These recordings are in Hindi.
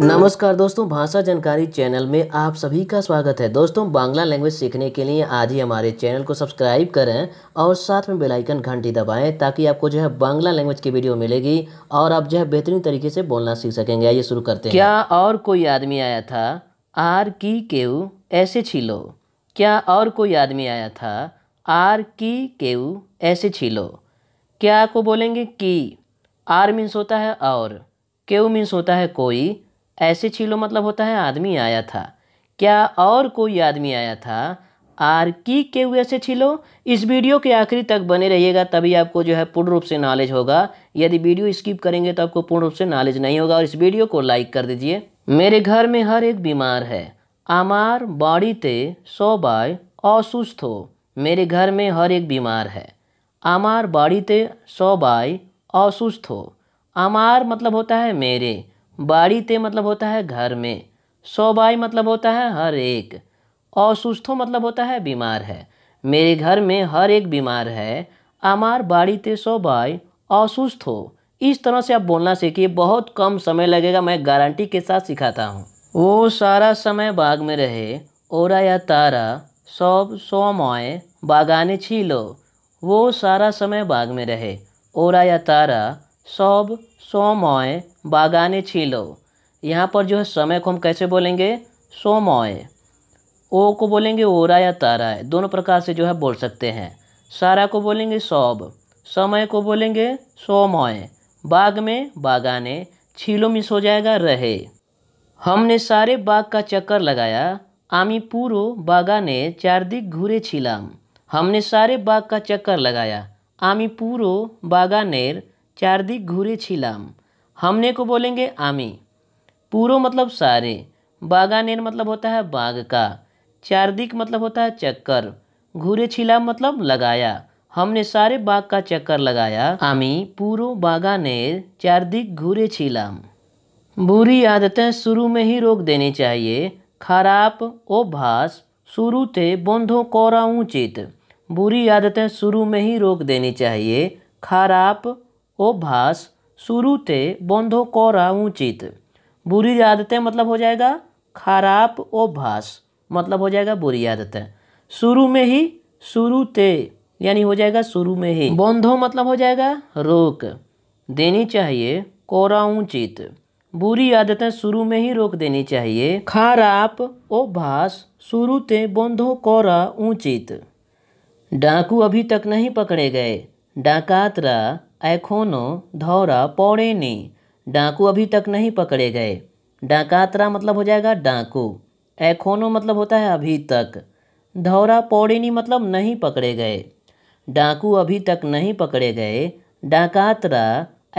नमस्कार दोस्तों भाषा जानकारी चैनल में आप सभी का स्वागत है दोस्तों बांग्ला लैंग्वेज सीखने के लिए आज ही हमारे चैनल को सब्सक्राइब करें और साथ में बेल आइकन घंटी दबाएं ताकि आपको जो है बांग्ला लैंग्वेज की वीडियो मिलेगी और आप जो है बेहतरीन तरीके से बोलना सीख सकेंगे आइए शुरू करते हैं क्या और कोई आदमी आया था आर की केव ऐसे छीलो क्या और कोई आदमी आया था आर की केव ऐसे छीलो क्या को बोलेंगे की आर मीन्स होता है और केव मीन्स होता है कोई ऐसे छीलो मतलब होता है आदमी आया था क्या और कोई आदमी आया था आर की के हुए से छिलो इस वीडियो के आखिरी तक बने रहिएगा तभी आपको जो है पूर्ण रूप से नॉलेज होगा यदि वीडियो स्किप करेंगे तो आपको पूर्ण रूप से नॉलेज नहीं होगा और इस वीडियो को लाइक कर दीजिए मेरे घर में हर एक बीमार है आमार बाड़ी सो बाय असुस्थ हो मेरे घर में हर एक बीमार है आमार बाड़ी सो बाय असुस्थ हो अमार मतलब होता है मेरे बाड़ीते मतलब होता है घर में सौबाई मतलब होता है हर एक हो मतलब होता है बीमार है मेरे घर में हर एक बीमार है अमार बाड़ीते सौबाई असुस्थ हो इस तरह से आप बोलना सीखिए बहुत कम समय लगेगा मैं गारंटी के साथ सिखाता हूँ वो सारा समय बाग में रहे ओरा या तारा सब सोमय बागाने छीलो वो सारा समय बाग में रहे ओरा या तारा सौब सोमय बागाने छीलो यहाँ पर जो है समय को हम कैसे बोलेंगे सोमय ओ को बोलेंगे ओरा या तारा है दोनों प्रकार से जो है बोल सकते हैं सारा को बोलेंगे सौब समय को बोलेंगे सोमय बाग में बागाने छीलो मिस हो जाएगा रहे हमने सारे बाग का चक्कर लगाया आमी पूरो बागाने चारदिक घूरे छिलाम हमने सारे बाग का चक्कर लगाया আমি পুরো বাগানের घूरे छिलाम हमने को बोलेंगे आमी पूरो मतलब सारे बागानेर मतलब होता है बाग का चारदिक मतलब होता है चक्कर घूरे छिलाम मतलब लगाया हमने सारे बाग का चक्कर लगाया आमी पूरो बागानेर चारदिक घूरे छिलाम बुरी आदतें शुरू में ही रोक देनी चाहिए खराब भास शुरू ते बंधो कोरा उचित बुरी आदतें शुरू में ही रोक देनी चाहिए खराब भास शुरू ते बंधो कोरा उचित बुरी आदतें मतलब हो जाएगा खराब भास मतलब हो जाएगा बुरी आदतें शुरू में ही शुरू ते यानी हो जाएगा शुरू में ही बंधो मतलब हो जाएगा रोक देनी चाहिए कोरा उचित बुरी आदतें शुरू में ही रोक देनी चाहिए खराब भास शुरू ते बंधो कोरा उचित डाकू अभी तक नहीं पकड़े गए डाकातरा ऐखोनो धौरा पौड़ेनी डाकू अभी तक नहीं पकड़े गए डाकातरा मतलब हो जाएगा डाकू एखोनो मतलब होता है अभी तक धौरा पौड़ेनी मतलब नहीं पकड़े गए डाकू अभी तक नहीं पकड़े गए डाकातरा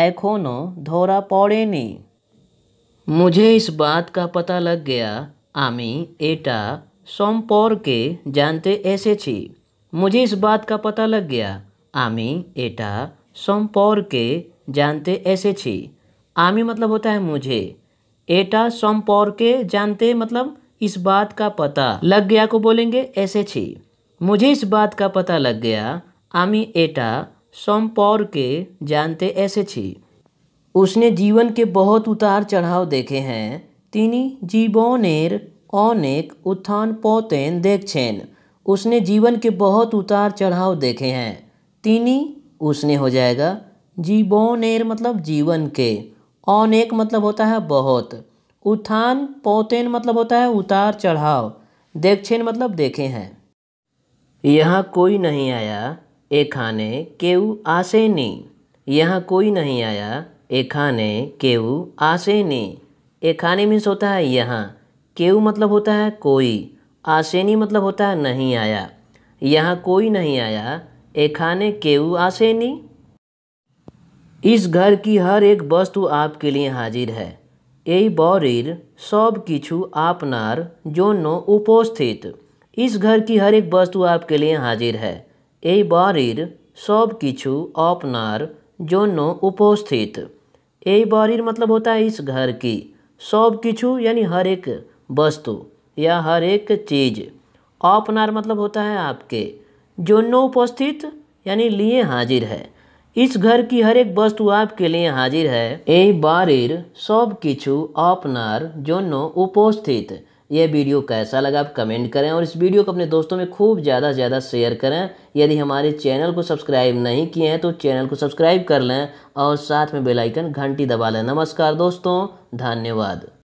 ऐखोनो धौरा पौड़ेनी मुझे इस बात का पता लग गया आमी एटा के जानते ऐसे छी मुझे इस बात का पता लग गया आमी एटा सम्पौर के जानते ऐसे छी आमी मतलब होता है मुझे एटा के जानते मतलब इस बात का पता लग गया को बोलेंगे ऐसे छी मुझे इस बात का पता लग गया आमी एटा सम्पौर के जानते ऐसे छी उसने जीवन के बहुत उतार चढ़ाव देखे हैं तीनी জীবনের अनेक उत्थान पोतेन देखछेन उसने जीवन के बहुत उतार चढ़ाव देखे हैं तीनी उसने हो जाएगा जीवोनेर मतलब जीवन के एक मतलब होता है बहुत उत्थान पोतेन मतलब होता है उतार चढ़ाव देखेन मतलब देखे हैं यहाँ कोई नहीं आया ए खाने केऊ नी यहाँ कोई नहीं आया ए खाने केऊ नी ए खाने मीन्स होता है यहाँ केऊ मतलब होता है कोई आसेनी मतलब होता है नहीं आया यहाँ कोई नहीं आया ए खाने केऊ आसेनी इस घर की हर एक वस्तु आपके लिए हाजिर है এই বরের সব কিছু আপনার জন্য उपस्थित इस घर की हर एक वस्तु आपके लिए हाजिर है এই বরের सब কিছু আপনার জন্য उपस्थित ए बौरिर मतलब होता है इस घर की सब किचू यानी हर एक वस्तु या हर एक चीज अपनार मतलब होता है आपके जो न उपस्थित यानी लिए हाजिर है इस घर की हर एक वस्तु आपके लिए हाजिर है ए बारिर सब किचु কিছু जो नो उपस्थित यह वीडियो कैसा लगा आप कमेंट करें और इस वीडियो को अपने दोस्तों में खूब ज़्यादा से ज़्यादा शेयर करें यदि हमारे चैनल को सब्सक्राइब नहीं किए हैं तो चैनल को सब्सक्राइब कर लें और साथ में बेल आइकन घंटी दबा लें नमस्कार दोस्तों धन्यवाद